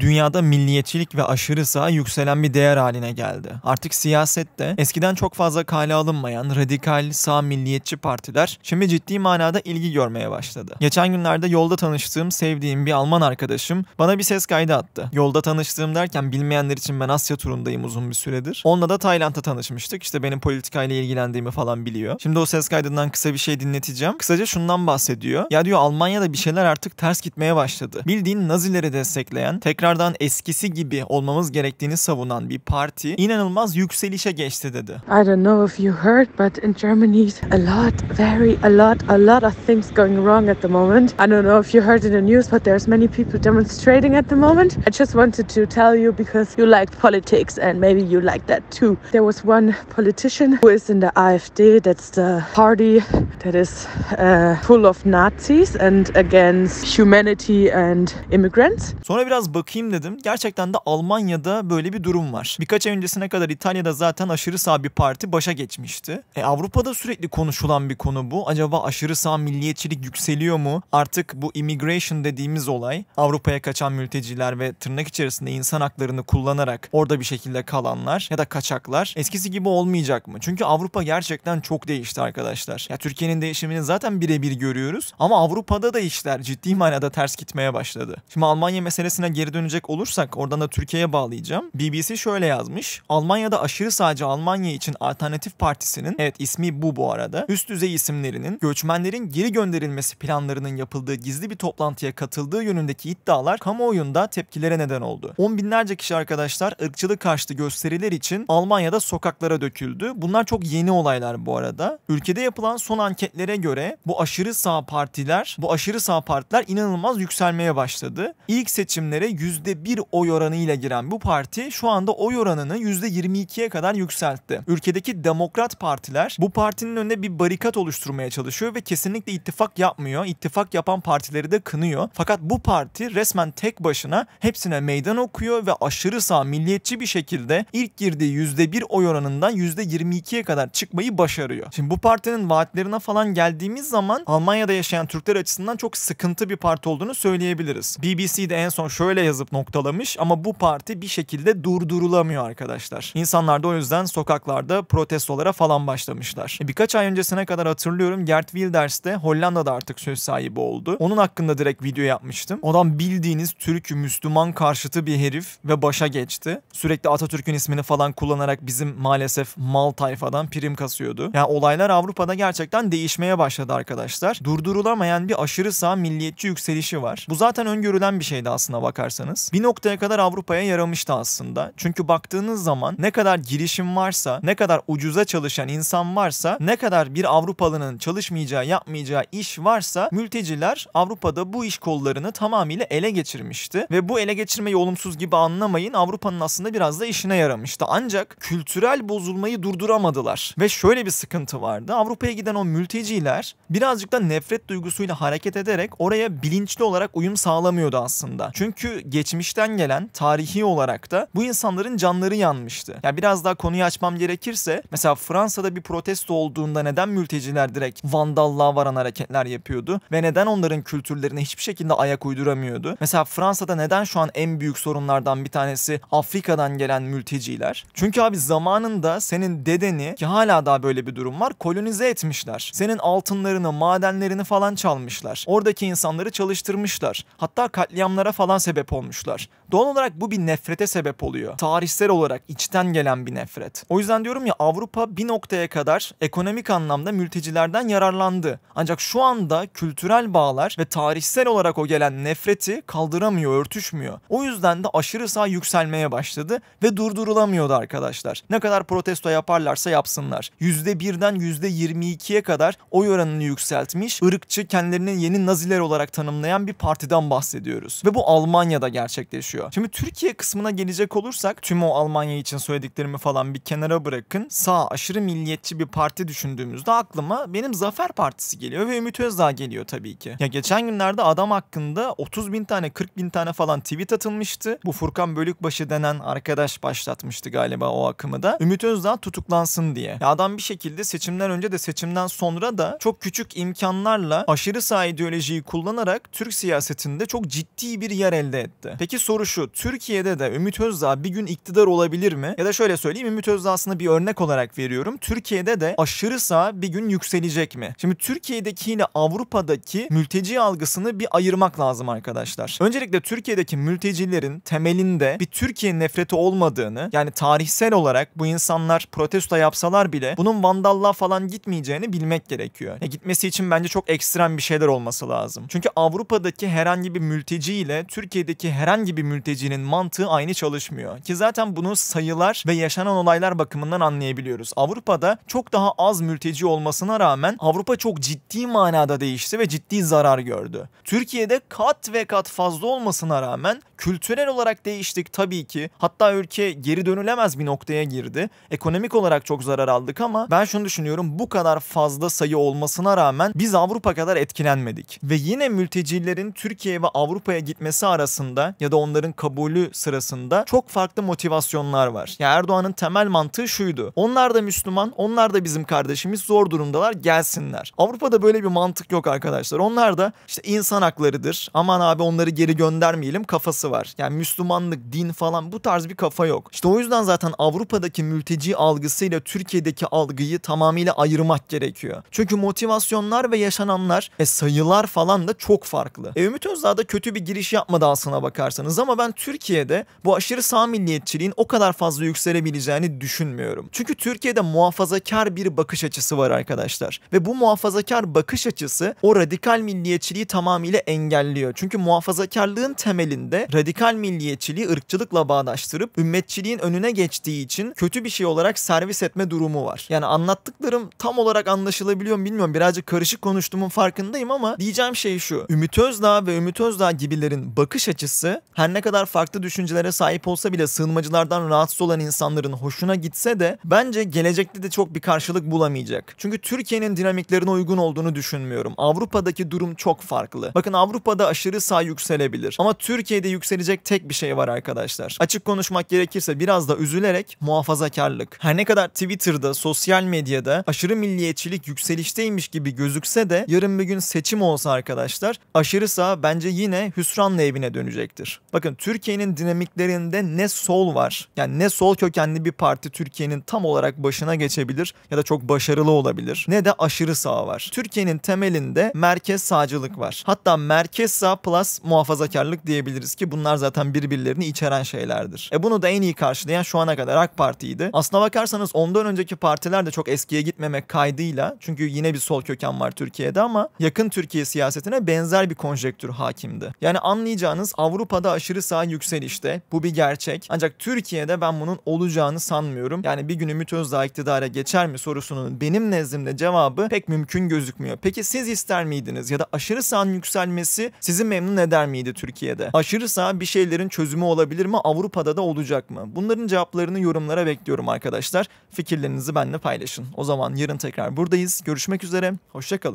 dünyada milliyetçilik ve aşırı sağ yükselen bir değer haline geldi. Artık siyasette eskiden çok fazla kale alınmayan radikal sağ milliyetçi partiler şimdi ciddi manada ilgi görmeye başladı. Geçen günlerde yolda tanıştığım sevdiğim bir Alman arkadaşım bana bir ses kaydı attı. Yolda tanıştığım derken bilmeyenler için ben Asya turundayım uzun bir süredir. Onunla da Tayland'da tanışmıştık. İşte benim politikayla ilgilendiğimi falan biliyor. Şimdi o ses kaydından kısa bir şey dinleteceğim. Kısaca şundan bahsediyor. Ya diyor Almanya'da bir şeyler artık ters gitmeye başladı. Bildiğin Nazileri destekleyen, tekrar tekrardan eskisi gibi olmamız gerektiğini savunan bir parti inanılmaz yükselişe geçti dedi. I don't know if you heard but in Germany a lot very a lot a lot of things going wrong at the moment. I don't know if you heard in the news but there's many people demonstrating at the moment. I just wanted to tell you because you like politics and maybe you like that too. There was one politician who is in the AfD that's the party that is uh, full of Nazis and against humanity and immigrants. Sonra biraz bakayım bakayım dedim. Gerçekten de Almanya'da böyle bir durum var. Birkaç ay öncesine kadar İtalya'da zaten aşırı sağ bir parti başa geçmişti. E, Avrupa'da sürekli konuşulan bir konu bu. Acaba aşırı sağ milliyetçilik yükseliyor mu? Artık bu immigration dediğimiz olay Avrupa'ya kaçan mülteciler ve tırnak içerisinde insan haklarını kullanarak orada bir şekilde kalanlar ya da kaçaklar eskisi gibi olmayacak mı? Çünkü Avrupa gerçekten çok değişti arkadaşlar. Ya Türkiye'nin değişimini zaten birebir görüyoruz ama Avrupa'da da işler ciddi manada ters gitmeye başladı. Şimdi Almanya meselesine geri dönüp dönecek olursak oradan da Türkiye'ye bağlayacağım. BBC şöyle yazmış. Almanya'da aşırı sağcı Almanya için alternatif partisinin evet ismi bu bu arada üst düzey isimlerinin göçmenlerin geri gönderilmesi planlarının yapıldığı gizli bir toplantıya katıldığı yönündeki iddialar kamuoyunda tepkilere neden oldu. On binlerce kişi arkadaşlar ırkçılık karşıtı gösteriler için Almanya'da sokaklara döküldü. Bunlar çok yeni olaylar bu arada. Ülkede yapılan son anketlere göre bu aşırı sağ partiler, bu aşırı sağ partiler inanılmaz yükselmeye başladı. İlk seçimlere yüz %1 oy oranıyla giren bu parti şu anda oy oranını %22'ye kadar yükseltti. Ülkedeki demokrat partiler bu partinin önünde bir barikat oluşturmaya çalışıyor ve kesinlikle ittifak yapmıyor. İttifak yapan partileri de kınıyor. Fakat bu parti resmen tek başına hepsine meydan okuyor ve aşırı sağ milliyetçi bir şekilde ilk girdiği %1 oy oranından %22'ye kadar çıkmayı başarıyor. Şimdi bu partinin vaatlerine falan geldiğimiz zaman Almanya'da yaşayan Türkler açısından çok sıkıntı bir parti olduğunu söyleyebiliriz. BBC'de en son şöyle yazıp alıp noktalamış ama bu parti bir şekilde durdurulamıyor arkadaşlar. İnsanlar da o yüzden sokaklarda protestolara falan başlamışlar. E, birkaç ay öncesine kadar hatırlıyorum Gert Wilders de Hollanda'da artık söz sahibi oldu. Onun hakkında direkt video yapmıştım. Odan bildiğiniz Türk Müslüman karşıtı bir herif ve başa geçti. Sürekli Atatürk'ün ismini falan kullanarak bizim maalesef mal tayfadan prim kasıyordu. Yani olaylar Avrupa'da gerçekten değişmeye başladı arkadaşlar. Durdurulamayan bir aşırı sağ milliyetçi yükselişi var. Bu zaten öngörülen bir şeydi aslında bakarsanız yapmanız bir noktaya kadar Avrupa'ya yaramıştı aslında. Çünkü baktığınız zaman ne kadar girişim varsa, ne kadar ucuza çalışan insan varsa, ne kadar bir Avrupalının çalışmayacağı, yapmayacağı iş varsa mülteciler Avrupa'da bu iş kollarını tamamıyla ele geçirmişti. Ve bu ele geçirmeyi olumsuz gibi anlamayın Avrupa'nın aslında biraz da işine yaramıştı. Ancak kültürel bozulmayı durduramadılar. Ve şöyle bir sıkıntı vardı. Avrupa'ya giden o mülteciler birazcık da nefret duygusuyla hareket ederek oraya bilinçli olarak uyum sağlamıyordu aslında. Çünkü geçmişten gelen tarihi olarak da bu insanların canları yanmıştı. Yani biraz daha konuyu açmam gerekirse mesela Fransa'da bir protesto olduğunda neden mülteciler direkt vandallığa varan hareketler yapıyordu ve neden onların kültürlerine hiçbir şekilde ayak uyduramıyordu? Mesela Fransa'da neden şu an en büyük sorunlardan bir tanesi Afrika'dan gelen mülteciler? Çünkü abi zamanında senin dedeni ki hala daha böyle bir durum var kolonize etmişler. Senin altınlarını, madenlerini falan çalmışlar. Oradaki insanları çalıştırmışlar. Hatta katliamlara falan sebep olmuşlar olmuşlar. Doğal olarak bu bir nefrete sebep oluyor. Tarihsel olarak içten gelen bir nefret. O yüzden diyorum ya Avrupa bir noktaya kadar ekonomik anlamda mültecilerden yararlandı. Ancak şu anda kültürel bağlar ve tarihsel olarak o gelen nefreti kaldıramıyor, örtüşmüyor. O yüzden de aşırı sağ yükselmeye başladı ve durdurulamıyordu arkadaşlar. Ne kadar protesto yaparlarsa yapsınlar. %1'den %22'ye kadar oy oranını yükseltmiş, ırkçı kendilerini yeni naziler olarak tanımlayan bir partiden bahsediyoruz. Ve bu Almanya'da gerçekleşiyor. Şimdi Türkiye kısmına gelecek olursak tüm o Almanya için söylediklerimi falan bir kenara bırakın. Sağ aşırı milliyetçi bir parti düşündüğümüzde aklıma benim Zafer Partisi geliyor ve Ümit Özdağ geliyor tabii ki. Ya geçen günlerde adam hakkında 30 bin tane 40 bin tane falan tweet atılmıştı. Bu Furkan Bölükbaşı denen arkadaş başlatmıştı galiba o akımı da. Ümit Özdağ tutuklansın diye. Ya adam bir şekilde seçimden önce de seçimden sonra da çok küçük imkanlarla aşırı sağ ideolojiyi kullanarak Türk siyasetinde çok ciddi bir yer elde etti etti. Peki soru şu. Türkiye'de de Ümit Özdağ bir gün iktidar olabilir mi? Ya da şöyle söyleyeyim Ümit Özdağ'sını bir örnek olarak veriyorum. Türkiye'de de aşırı sağ bir gün yükselecek mi? Şimdi Türkiye'deki ile Avrupa'daki mülteci algısını bir ayırmak lazım arkadaşlar. Öncelikle Türkiye'deki mültecilerin temelinde bir Türkiye nefreti olmadığını yani tarihsel olarak bu insanlar protesto yapsalar bile bunun vandallığa falan gitmeyeceğini bilmek gerekiyor. Ya gitmesi için bence çok ekstrem bir şeyler olması lazım. Çünkü Avrupa'daki herhangi bir mülteci ile Türkiye'deki herhangi bir mültecinin mantığı aynı çalışmıyor. Ki zaten bunu sayılar ve yaşanan olaylar bakımından anlayabiliyoruz. Avrupa'da çok daha az mülteci olmasına rağmen Avrupa çok ciddi manada değişti ve ciddi zarar gördü. Türkiye'de kat ve kat fazla olmasına rağmen kültürel olarak değiştik tabii ki. Hatta ülke geri dönülemez bir noktaya girdi. Ekonomik olarak çok zarar aldık ama ben şunu düşünüyorum bu kadar fazla sayı olmasına rağmen biz Avrupa kadar etkilenmedik. Ve yine mültecilerin Türkiye ve Avrupa'ya gitmesi arasında ya da onların kabulü sırasında çok farklı motivasyonlar var. Ya yani Erdoğan'ın temel mantığı şuydu. Onlar da Müslüman, onlar da bizim kardeşimiz zor durumdalar gelsinler. Avrupa'da böyle bir mantık yok arkadaşlar. Onlar da işte insan haklarıdır. Aman abi onları geri göndermeyelim kafası var. Yani Müslümanlık, din falan bu tarz bir kafa yok. İşte o yüzden zaten Avrupa'daki mülteci algısıyla Türkiye'deki algıyı tamamıyla ayırmak gerekiyor. Çünkü motivasyonlar ve yaşananlar e, sayılar falan da çok farklı. E, Ümit Özdağ da kötü bir giriş yapmadı aslına bak bakarsanız ama ben Türkiye'de bu aşırı sağ milliyetçiliğin o kadar fazla yükselebileceğini düşünmüyorum. Çünkü Türkiye'de muhafazakar bir bakış açısı var arkadaşlar ve bu muhafazakar bakış açısı o radikal milliyetçiliği tamamıyla engelliyor. Çünkü muhafazakarlığın temelinde radikal milliyetçiliği ırkçılıkla bağdaştırıp ümmetçiliğin önüne geçtiği için kötü bir şey olarak servis etme durumu var. Yani anlattıklarım tam olarak anlaşılabiliyor mu bilmiyorum. Birazcık karışık konuştuğumun farkındayım ama diyeceğim şey şu. Ümit Özdağ ve Ümit Özdağ gibilerin bakış açısı olması her ne kadar farklı düşüncelere sahip olsa bile sığınmacılardan rahatsız olan insanların hoşuna gitse de bence gelecekte de çok bir karşılık bulamayacak. Çünkü Türkiye'nin dinamiklerine uygun olduğunu düşünmüyorum. Avrupa'daki durum çok farklı. Bakın Avrupa'da aşırı sağ yükselebilir ama Türkiye'de yükselecek tek bir şey var arkadaşlar. Açık konuşmak gerekirse biraz da üzülerek muhafazakarlık. Her ne kadar Twitter'da, sosyal medyada aşırı milliyetçilik yükselişteymiş gibi gözükse de yarın bir gün seçim olsa arkadaşlar aşırı sağ bence yine hüsranla evine dönecek gelecektir. Bakın Türkiye'nin dinamiklerinde ne sol var yani ne sol kökenli bir parti Türkiye'nin tam olarak başına geçebilir ya da çok başarılı olabilir ne de aşırı sağ var. Türkiye'nin temelinde merkez sağcılık var. Hatta merkez sağ plus muhafazakarlık diyebiliriz ki bunlar zaten birbirlerini içeren şeylerdir. E bunu da en iyi karşılayan şu ana kadar AK Parti'ydi. Aslına bakarsanız ondan önceki partiler de çok eskiye gitmemek kaydıyla çünkü yine bir sol köken var Türkiye'de ama yakın Türkiye siyasetine benzer bir konjektür hakimdi. Yani anlayacağınız Avrupa Avrupa'da aşırı sağ yükselişte. Bu bir gerçek. Ancak Türkiye'de ben bunun olacağını sanmıyorum. Yani bir gün Ümit Özdağ iktidara geçer mi sorusunun benim nezdimde cevabı pek mümkün gözükmüyor. Peki siz ister miydiniz ya da aşırı sağın yükselmesi sizi memnun eder miydi Türkiye'de? Aşırı sağ bir şeylerin çözümü olabilir mi? Avrupa'da da olacak mı? Bunların cevaplarını yorumlara bekliyorum arkadaşlar. Fikirlerinizi benimle paylaşın. O zaman yarın tekrar buradayız. Görüşmek üzere. Hoşçakalın.